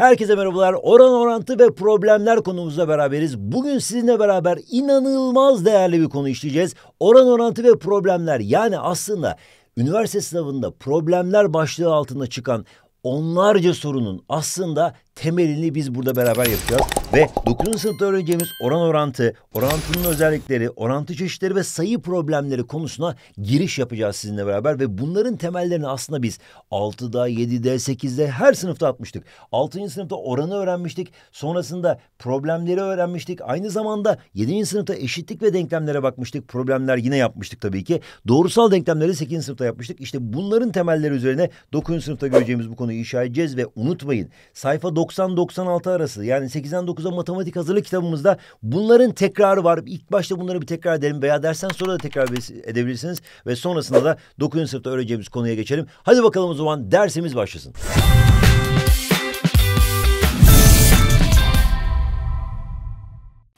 Herkese merhabalar. Oran orantı ve problemler konumuzla beraberiz. Bugün sizinle beraber inanılmaz değerli bir konu işleyeceğiz. Oran orantı ve problemler yani aslında üniversite sınavında problemler başlığı altında çıkan onlarca sorunun aslında temelini biz burada beraber yapacağız. Ve 9. sınıfta öğreneceğimiz oran orantı, orantının özellikleri, orantı çeşitleri ve sayı problemleri konusuna giriş yapacağız sizinle beraber. Ve bunların temellerini aslında biz 6'da, 7'de, 8'de her sınıfta atmıştık. 6. sınıfta oranı öğrenmiştik. Sonrasında problemleri öğrenmiştik. Aynı zamanda 7. sınıfta eşitlik ve denklemlere bakmıştık. Problemler yine yapmıştık tabii ki. Doğrusal denklemleri 8. sınıfta yapmıştık. İşte bunların temelleri üzerine 9. sınıfta göreceğimiz bu konuyu inşa edeceğiz ve unutmayın sayfa 90 90-96 arası yani 8'den 9'a matematik hazırlık kitabımızda bunların tekrarı var. İlk başta bunları bir tekrar edelim veya dersen sonra da tekrar edebilirsiniz ve sonrasında da 9. sınıfta öğreneceğimiz konuya geçelim. Hadi bakalım o zaman dersimiz başlasın.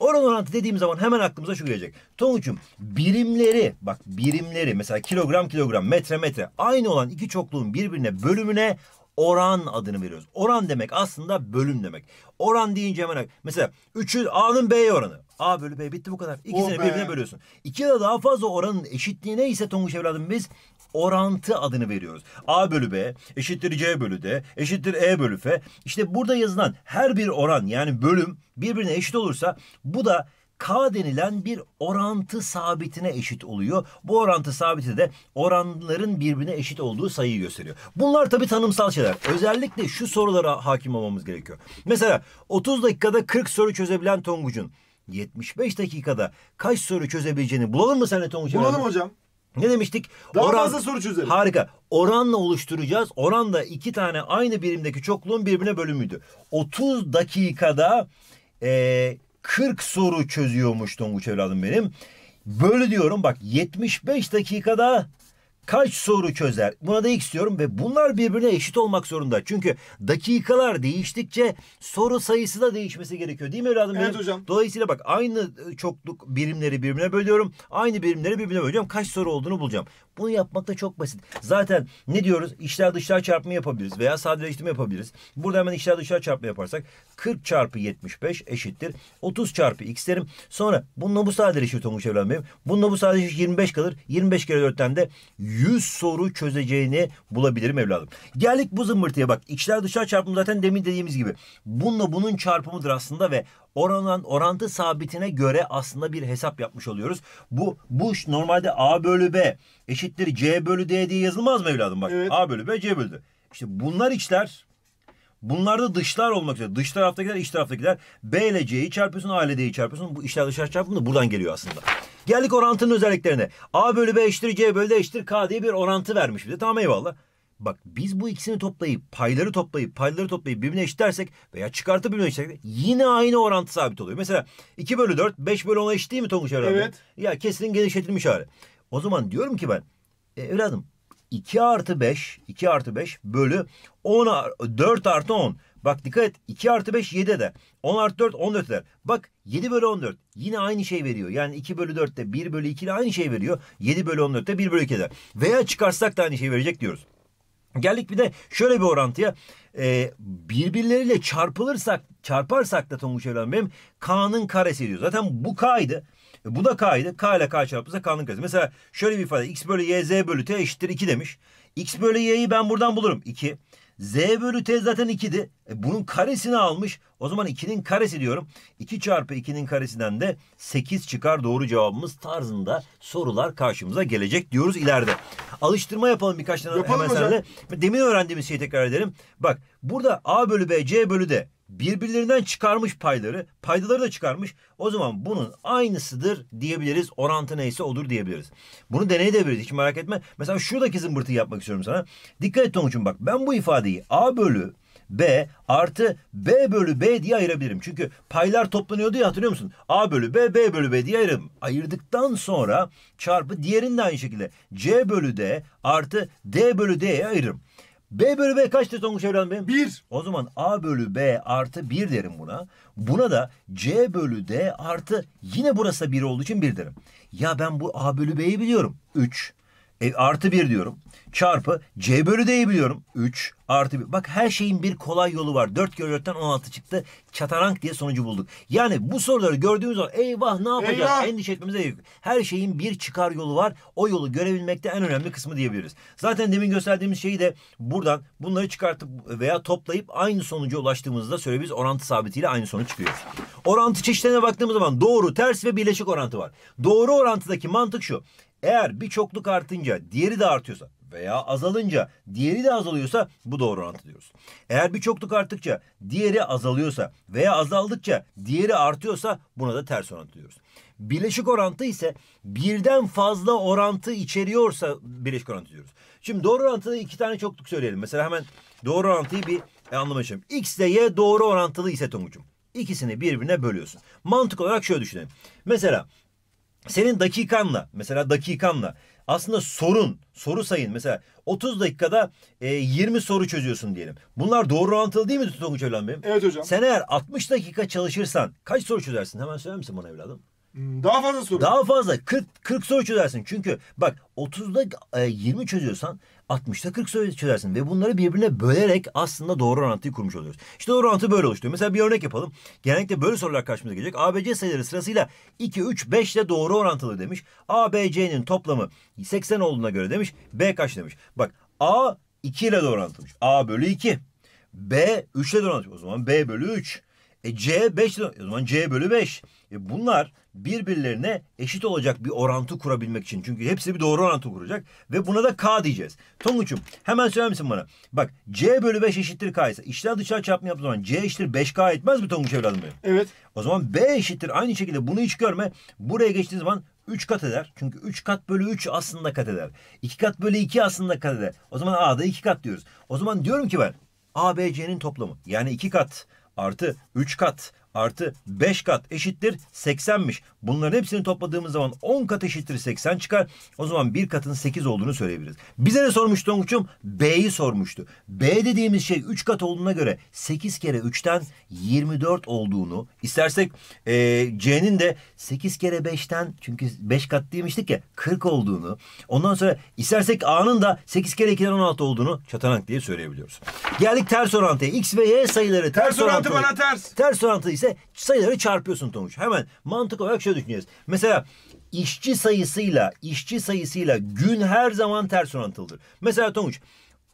Oran orantı dediğim zaman hemen aklımıza şu gelecek. Tonguç'um birimleri bak birimleri mesela kilogram kilogram metre metre aynı olan iki çokluğun birbirine bölümüne oran adını veriyoruz. Oran demek aslında bölüm demek. Oran deyince hemen mesela 3'ü A'nın B oranı. A bölü B bitti bu kadar. İkisini oh birbirine bölüyorsun. İki ya da daha fazla oranın eşitliği neyse Tonguç evladım biz orantı adını veriyoruz. A bölü B eşittir C bölü D eşittir E bölü F. İşte burada yazılan her bir oran yani bölüm birbirine eşit olursa bu da K denilen bir orantı sabitine eşit oluyor. Bu orantı sabiti de oranların birbirine eşit olduğu sayıyı gösteriyor. Bunlar tabii tanımsal şeyler. Özellikle şu sorulara hakim olmamız gerekiyor. Mesela 30 dakikada 40 soru çözebilen Tonguç'un 75 dakikada kaç soru çözebileceğini bulalım mı sen Tonguç? Bulalım abi? hocam. Ne demiştik? Daha Oran, fazla soru çözelim. Harika. Oranla oluşturacağız. Oran da iki tane aynı birimdeki çokluğun birbirine bölümüydü. 30 dakikada e, 40 soru çözüyormuş Tonguç evladım benim. Böyle diyorum bak 75 dakikada kaç soru çözer? Buna da x diyorum ve bunlar birbirine eşit olmak zorunda. Çünkü dakikalar değiştikçe soru sayısı da değişmesi gerekiyor değil mi evladım? Evet hocam. Dolayısıyla bak aynı e, çokluk birimleri birbirine bölüyorum. Aynı birimleri birbirine bölüyorum. Kaç soru olduğunu bulacağım. Bunu yapmak da çok basit. Zaten ne diyoruz? İşler dışlar çarpımı yapabiliriz veya sadeleştirme yapabiliriz. Burada hemen işler dışlar çarpımı yaparsak 40 çarpı 75 eşittir. 30 çarpı x derim. Sonra bununla bu sadeleşir Tonguç evladım benim. Bununla bu sadeleşir 25 kalır. 25 kere 4'ten de 100 soru çözeceğini bulabilirim evladım. Geldik bu zımbırtıya bak. İçler dışlar çarpımı zaten demin dediğimiz gibi. Bununla bunun çarpımıdır aslında ve oranlan orantı sabitine göre aslında bir hesap yapmış oluyoruz. Bu bu normalde A bölü B eşittir C bölü D diye yazılmaz mı evladım bak. Evet. A bölü B C bölü D. İşte bunlar içler bunlar da dışlar olmak üzere. Dış taraftakiler, iç taraftakiler. B ile C'yi çarpıyorsun, A ile D'yi çarpıyorsun. Bu işler dışarı çarpımı da buradan geliyor aslında. Geldik orantının özelliklerine. A bölü B eşittir C bölü D eşittir K diye bir orantı vermiş bize. Tamam eyvallah. Bak biz bu ikisini toplayıp payları toplayıp payları toplayıp birbirine eşitlersek veya çıkartıp birbirine eşitlersek yine aynı orantı sabit oluyor. Mesela 2 bölü 4 5 bölü 10'a eşit değil mi Tonguç herhalde? Evet. Ya kesin genişletilmiş hali. O zaman diyorum ki ben e, evladım 2 artı 5 2 artı 5 bölü 10 4 artı 10 Bak dikkat et 2 artı 5 7 eder. 10 artı 4 14 eder. Bak 7 bölü 14 yine aynı şey veriyor. Yani 2 bölü 4'te 1 bölü 2 ile aynı şey veriyor. 7 bölü 14'te 1 bölü 2 eder. Veya çıkarsak da aynı şey verecek diyoruz. Geldik bir de şöyle bir orantıya. Ee, birbirleriyle çarpılırsak, çarparsak da Tonguç Evren benim K'nın karesi diyor. Zaten bu K'ydı. Bu da K'ydı. K ile K çarpılırsa K'nın karesi. Mesela şöyle bir ifade. X bölü Y, Z bölü T eşittir 2 demiş. X bölü Y'yi ben buradan bulurum. 2. Z bölü T zaten 2'di. E, bunun karesini almış. O zaman 2'nin karesi diyorum. 2 çarpı 2'nin karesinden de 8 çıkar doğru cevabımız tarzında sorular karşımıza gelecek diyoruz ileride. Alıştırma yapalım birkaç tane yapalım hemen hocam. Demin öğrendiğimiz şeyi tekrar edelim. Bak burada A bölü B, C bölü D birbirlerinden çıkarmış payları, paydaları da çıkarmış. O zaman bunun aynısıdır diyebiliriz. Orantı neyse odur diyebiliriz. Bunu deney de Hiç merak etme. Mesela şuradaki zımbırtıyı yapmak istiyorum sana. Dikkat et Tonguç'um bak. Ben bu ifadeyi A bölü B artı B bölü B diye ayırabilirim. Çünkü paylar toplanıyordu ya hatırlıyor musun? A bölü B, B bölü B diye ayırırım. Ayırdıktan sonra çarpı diğerini de aynı şekilde C bölü D artı D bölü D'ye ayırırım. B bölü B kaçtır Tonguç Evren Bey? 1. O zaman A bölü B artı 1 derim buna. Buna da C bölü D artı yine burası da 1 olduğu için 1 derim. Ya ben bu A bölü B'yi biliyorum. 3. E, artı 1 diyorum. Çarpı C bölü D'yi biliyorum. 3 artı 1. Bak her şeyin bir kolay yolu var. 4 kere 4'ten 16 çıktı. Çatarank diye sonucu bulduk. Yani bu soruları gördüğümüz zaman eyvah ne yapacağız? Eyvah. Endişe etmemize gerek yok. Her şeyin bir çıkar yolu var. O yolu görebilmekte en önemli kısmı diyebiliriz. Zaten demin gösterdiğimiz şeyi de buradan bunları çıkartıp veya toplayıp aynı sonuca ulaştığımızda söyle biz orantı sabitiyle aynı sonuç çıkıyor Orantı çeşitlerine baktığımız zaman doğru, ters ve birleşik orantı var. Doğru orantıdaki mantık şu. Eğer bir çokluk artınca diğeri de artıyorsa veya azalınca diğeri de azalıyorsa bu doğru orantı diyoruz. Eğer bir çokluk arttıkça diğeri azalıyorsa veya azaldıkça diğeri artıyorsa buna da ters orantı diyoruz. Bileşik orantı ise birden fazla orantı içeriyorsa bileşik orantı diyoruz. Şimdi doğru orantıda iki tane çokluk söyleyelim. Mesela hemen doğru orantıyı bir e, anlamaya çalışalım. X ile Y doğru orantılı ise Tonguç'um. İkisini birbirine bölüyorsun. Mantık olarak şöyle düşünelim. Mesela senin dakikanla mesela dakikanla aslında sorun soru sayın mesela 30 dakikada e, 20 soru çözüyorsun diyelim. Bunlar doğru orantılı değil mi Tonguç Evlan Bey'im? Evet hocam. Sen eğer 60 dakika çalışırsan kaç soru çözersin? Hemen söyler misin bana evladım? Hmm, daha fazla soru. Daha fazla. 40, 40 soru çözersin. Çünkü bak 30'da 20 e, çözüyorsan 60'da 40 soru çözersin. Ve bunları birbirine bölerek aslında doğru orantıyı kurmuş oluyoruz. İşte doğru orantı böyle oluşturuyor. Mesela bir örnek yapalım. Genellikle böyle sorular karşımıza gelecek. ABC sayıları sırasıyla 2, 3, 5 ile doğru orantılı demiş. A, B, C'nin toplamı 80 olduğuna göre demiş. B kaç demiş. Bak A 2 ile doğru orantılı. A bölü 2. B 3 ile doğru orantılı. O zaman B bölü 3. E C 5 ile doğru o zaman C bölü 5. E, bunlar birbirlerine eşit olacak bir orantı kurabilmek için. Çünkü hepsi bir doğru orantı kuracak ve buna da K diyeceğiz. Tonguç'um hemen söyler misin bana? Bak C bölü 5 eşittir K ise içler dışlar çarpımı yaptığı zaman C eşittir 5K etmez mi Tonguç evladım benim? Evet. O zaman B eşittir aynı şekilde bunu hiç görme. Buraya geçtiğin zaman 3 kat eder. Çünkü 3 kat bölü 3 aslında kat eder. 2 kat bölü 2 aslında kat eder. O zaman A'da 2 kat diyoruz. O zaman diyorum ki ben ABC'nin toplamı yani 2 kat artı 3 kat artı 5 kat eşittir 80'miş. Bunların hepsini topladığımız zaman 10 kat eşittir 80 çıkar. O zaman bir katın 8 olduğunu söyleyebiliriz. Bize ne sormuştu Tonguç'um? B'yi sormuştu. B dediğimiz şey 3 kat olduğuna göre 8 kere 3'ten 24 olduğunu istersek e, C'nin de 8 kere 5'ten çünkü 5 kat demiştik ya 40 olduğunu ondan sonra istersek A'nın da 8 kere 2'den 16 olduğunu çatanak diye söyleyebiliyoruz. Geldik ters orantıya. X ve Y sayıları ters, ters orantı, orantı bana ters. Ters orantı ise sayıları çarpıyorsun Tomuş. Hemen mantık olarak şöyle düşüneceğiz. Mesela işçi sayısıyla işçi sayısıyla gün her zaman ters orantılıdır. Mesela Tomuş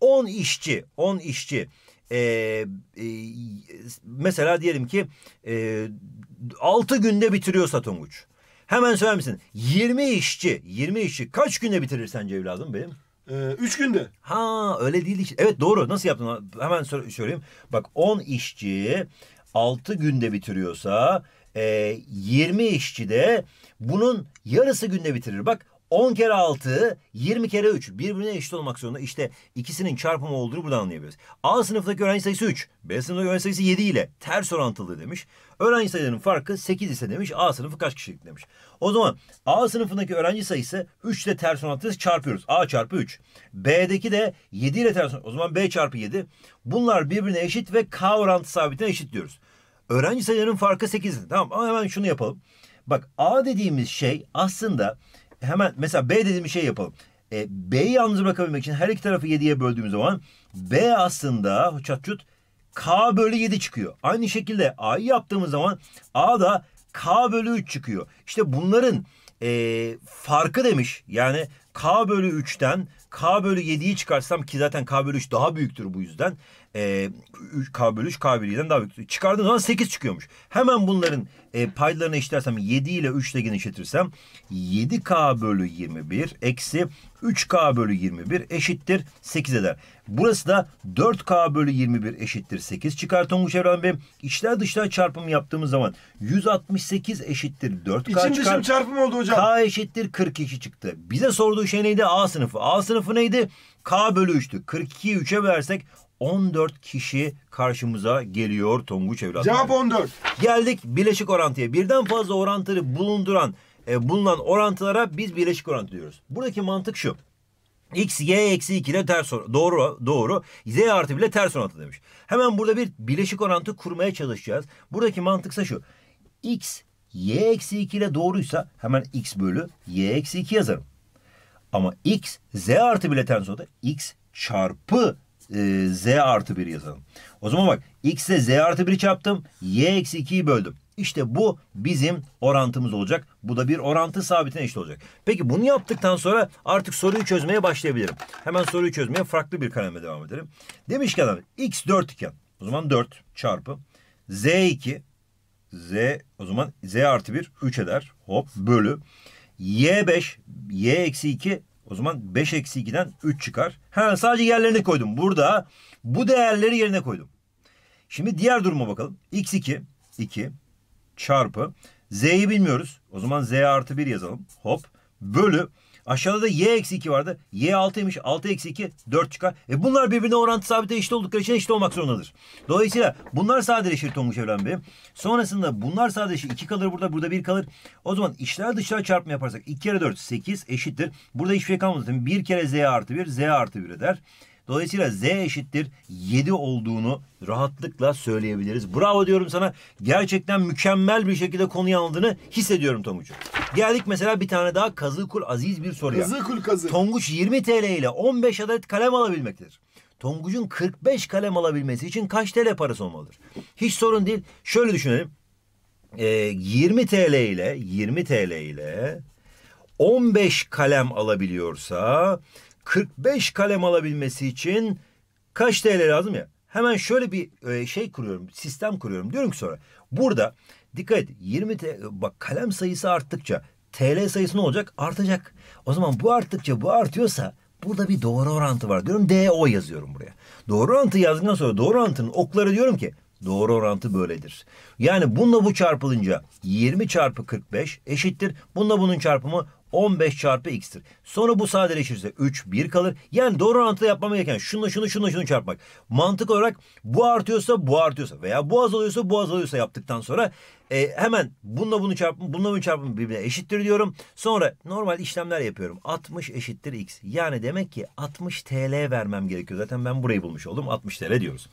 10 işçi 10 işçi ee, e, mesela diyelim ki e, 6 günde bitiriyorsa Tonguç. Hemen söyler misin? 20 işçi, 20 işçi kaç günde bitirir sence evladım benim? 3 ee, günde. Ha öyle değil. Evet doğru. Nasıl yaptın? Hemen söyleyeyim. Bak 10 işçi 6 günde bitiriyorsa e, 20 işçi de bunun yarısı günde bitirir. Bak 10 kere 6, 20 kere 3 birbirine eşit olmak zorunda. İşte ikisinin çarpımı olduğunu buradan anlayabiliriz. A sınıftaki öğrenci sayısı 3, B sınıftaki öğrenci sayısı 7 ile ters orantılı demiş. Öğrenci sayılarının farkı 8 ise demiş, A sınıfı kaç kişilik demiş. O zaman A sınıfındaki öğrenci sayısı 3 ile ters orantılı çarpıyoruz. A çarpı 3. B'deki de 7 ile ters orantılı. O zaman B çarpı 7. Bunlar birbirine eşit ve K orantı sabitine eşit diyoruz. Öğrenci sayılarının farkı 8. Tamam ama hemen şunu yapalım. Bak A dediğimiz şey aslında hemen mesela B dediğimiz şey yapalım. E, B'yi yalnız bırakabilmek için her iki tarafı 7'ye böldüğümüz zaman B aslında çatçut K bölü 7 çıkıyor. Aynı şekilde A'yı yaptığımız zaman A da K bölü 3 çıkıyor. İşte bunların e, farkı demiş. Yani K bölü 3'ten K bölü 7'yi çıkarsam ki zaten K bölü 3 daha büyüktür bu yüzden e, 3K bölü 3K birliğinden daha büyük. Çıkardığım zaman 8 çıkıyormuş. Hemen bunların e, paylarını eşitlersem 7 ile 3 ile genişletirsem 7K bölü 21 eksi 3K bölü 21 eşittir 8 eder. Burası da 4K bölü 21 eşittir 8 çıkar Tonguç Evren Bey. İçler dışlar çarpımı yaptığımız zaman 168 eşittir 4K İçim çıkar. İçim dışım oldu hocam. K eşittir 42 çıktı. Bize sorduğu şey neydi? A sınıfı. A sınıfı neydi? K bölü 3'tü. 42'yi 3'e versek 14 kişi karşımıza geliyor Tonguç evladım. Cevap 14. Geldik bileşik orantıya. Birden fazla orantıları bulunduran e, bulunan orantılara biz bileşik orantı diyoruz. Buradaki mantık şu. X, Y eksi 2 ile ters or- doğru, doğru. Z artı bile ters orantı demiş. Hemen burada bir bileşik orantı kurmaya çalışacağız. Buradaki mantıksa şu. X, Y eksi 2 ile doğruysa hemen X bölü Y eksi 2 yazarım. Ama X, Z artı bile ters orantı. X çarpı e, z artı 1 yazalım. O zaman bak x ile z artı 1'i çarptım. y eksi 2'yi böldüm. İşte bu bizim orantımız olacak. Bu da bir orantı sabitine eşit olacak. Peki bunu yaptıktan sonra artık soruyu çözmeye başlayabilirim. Hemen soruyu çözmeye farklı bir kalemle devam edelim. Demiş ki adam x 4 iken o zaman 4 çarpı z 2 z o zaman z artı 1 3 eder. Hop bölü y5 y eksi 2 o zaman 5 eksi 2'den 3 çıkar. Ha, sadece yerlerini koydum. Burada bu değerleri yerine koydum. Şimdi diğer duruma bakalım. x2 2 çarpı z'yi bilmiyoruz. O zaman z artı 1 yazalım. Hop bölü Aşağıda da y eksi 2 vardı. Y 6'ymış. 6 eksi 2 4 çıkar. E bunlar birbirine orantı sabit eşit oldukları için eşit olmak zorundadır. Dolayısıyla bunlar sadeleşir Tonguç Evren Bey. Sonrasında bunlar sadeleşir. 2 kalır burada burada 1 kalır. O zaman işler dışlar çarpma yaparsak 2 kere 4 8 eşittir. Burada hiçbir şey kalmadı. 1 kere z artı 1 z artı 1 eder. Dolayısıyla Z eşittir 7 olduğunu rahatlıkla söyleyebiliriz. Bravo diyorum sana. Gerçekten mükemmel bir şekilde konuyu anladığını hissediyorum Tonguç'u. Geldik mesela bir tane daha Kazıkul Aziz bir soruya. Kazıkul Kazı. Tonguç 20 TL ile 15 adet kalem alabilmektedir. Tonguç'un 45 kalem alabilmesi için kaç TL parası olmalıdır? Hiç sorun değil. Şöyle düşünelim. E, 20 TL ile 20 TL ile 15 kalem alabiliyorsa 45 kalem alabilmesi için kaç TL lazım ya? Hemen şöyle bir e, şey kuruyorum, sistem kuruyorum. Diyorum ki sonra burada dikkat et 20 te, bak kalem sayısı arttıkça TL sayısı ne olacak? Artacak. O zaman bu arttıkça bu artıyorsa burada bir doğru orantı var diyorum. DO yazıyorum buraya. Doğru orantı yazdıktan sonra doğru orantının okları diyorum ki Doğru orantı böyledir. Yani bununla bu çarpılınca 20 çarpı 45 eşittir. Bununla bunun çarpımı 15 çarpı x'tir. Sonra bu sadeleşirse 3 1 kalır. Yani doğru orantıda yapmam gereken şunu şunu şunu şunu çarpmak. Mantık olarak bu artıyorsa bu artıyorsa veya bu azalıyorsa bu azalıyorsa yaptıktan sonra e, hemen bununla bunu çarpın, bununla bunu çarpın birbirine eşittir diyorum. Sonra normal işlemler yapıyorum. 60 eşittir x. Yani demek ki 60 TL vermem gerekiyor. Zaten ben burayı bulmuş oldum. 60 TL diyoruz.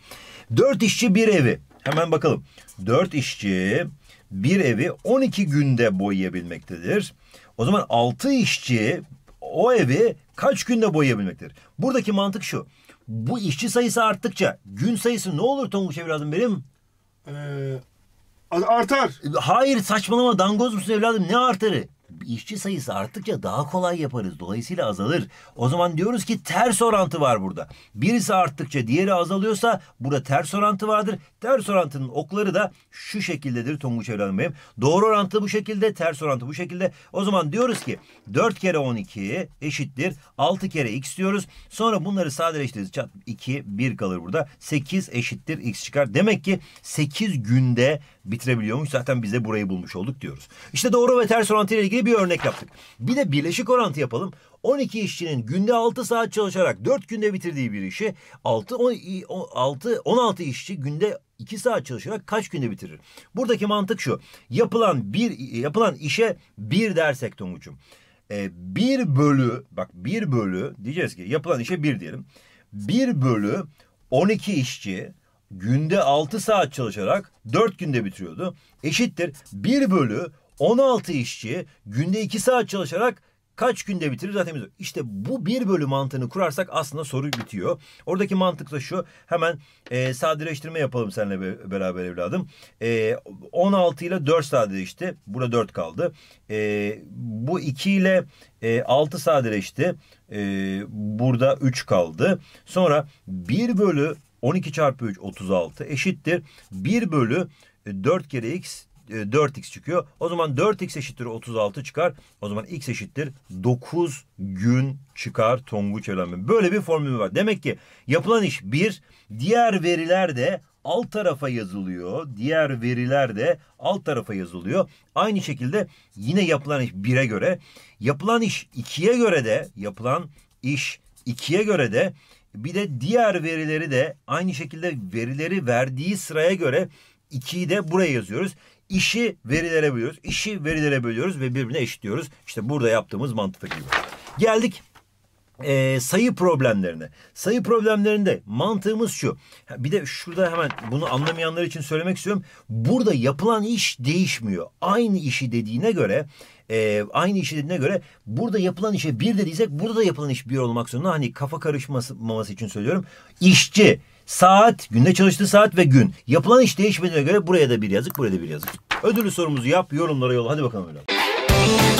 4 işçi bir evi. Hemen bakalım. 4 işçi bir evi 12 günde boyayabilmektedir. O zaman altı işçi o evi kaç günde boyayabilmektir? Buradaki mantık şu. Bu işçi sayısı arttıkça gün sayısı ne olur Tonguç evladım benim? Ee, artar. Hayır saçmalama dangoz musun evladım ne artarı? işçi sayısı arttıkça daha kolay yaparız. Dolayısıyla azalır. O zaman diyoruz ki ters orantı var burada. Birisi arttıkça diğeri azalıyorsa burada ters orantı vardır. Ters orantının okları da şu şekildedir Tonguç Evladım benim. Doğru orantı bu şekilde, ters orantı bu şekilde. O zaman diyoruz ki 4 kere 12 eşittir 6 kere x diyoruz. Sonra bunları sadeleştiririz. Çat 2 1 kalır burada. 8 eşittir x çıkar. Demek ki 8 günde bitirebiliyormuş. Zaten bize burayı bulmuş olduk diyoruz. İşte doğru ve ters orantı ile ilgili bir örnek yaptık. Bir de birleşik orantı yapalım. 12 işçinin günde 6 saat çalışarak 4 günde bitirdiği bir işi 6, 10, 6 16 işçi günde 2 saat çalışarak kaç günde bitirir? Buradaki mantık şu. Yapılan bir yapılan işe bir dersek Tonguç'um. E, 1 bölü bak 1 bölü diyeceğiz ki yapılan işe 1 diyelim. 1 bölü 12 işçi günde 6 saat çalışarak 4 günde bitiriyordu. Eşittir 1 bölü 16 işçi günde 2 saat çalışarak kaç günde bitirir zaten biz İşte bu bir bölü mantığını kurarsak aslında soru bitiyor. Oradaki mantık da şu. Hemen e, sadeleştirme yapalım seninle be, beraber evladım. E, 16 ile 4 sadeleşti. Burada 4 kaldı. E, bu 2 ile e, 6 sadeleşti. E, burada 3 kaldı. Sonra 1 bölü 12 çarpı 3 36 eşittir. 1 bölü 4 e, kere x 4x çıkıyor. O zaman 4x eşittir 36 çıkar. O zaman x eşittir 9 gün çıkar Tonguç evlenme. Böyle bir formülü var. Demek ki yapılan iş bir diğer veriler de alt tarafa yazılıyor. Diğer veriler de alt tarafa yazılıyor. Aynı şekilde yine yapılan iş 1'e göre. Yapılan iş 2'ye göre de yapılan iş 2'ye göre de bir de diğer verileri de aynı şekilde verileri verdiği sıraya göre 2'yi de buraya yazıyoruz. İşi verilere bölüyoruz. İşi verilere bölüyoruz ve birbirine eşitliyoruz. İşte burada yaptığımız mantık gibi. Geldik e, sayı problemlerine. Sayı problemlerinde mantığımız şu. Bir de şurada hemen bunu anlamayanlar için söylemek istiyorum. Burada yapılan iş değişmiyor. Aynı işi dediğine göre e, aynı işi dediğine göre burada yapılan işe bir dediysek burada da yapılan iş bir olmak zorunda. Hani kafa karışmaması için söylüyorum. İşçi Saat, günde çalıştığı saat ve gün. Yapılan iş değişmediğine göre buraya da bir yazık, buraya da bir yazık. Ödülü sorumuzu yap, yorumlara yolla. Hadi bakalım öyle.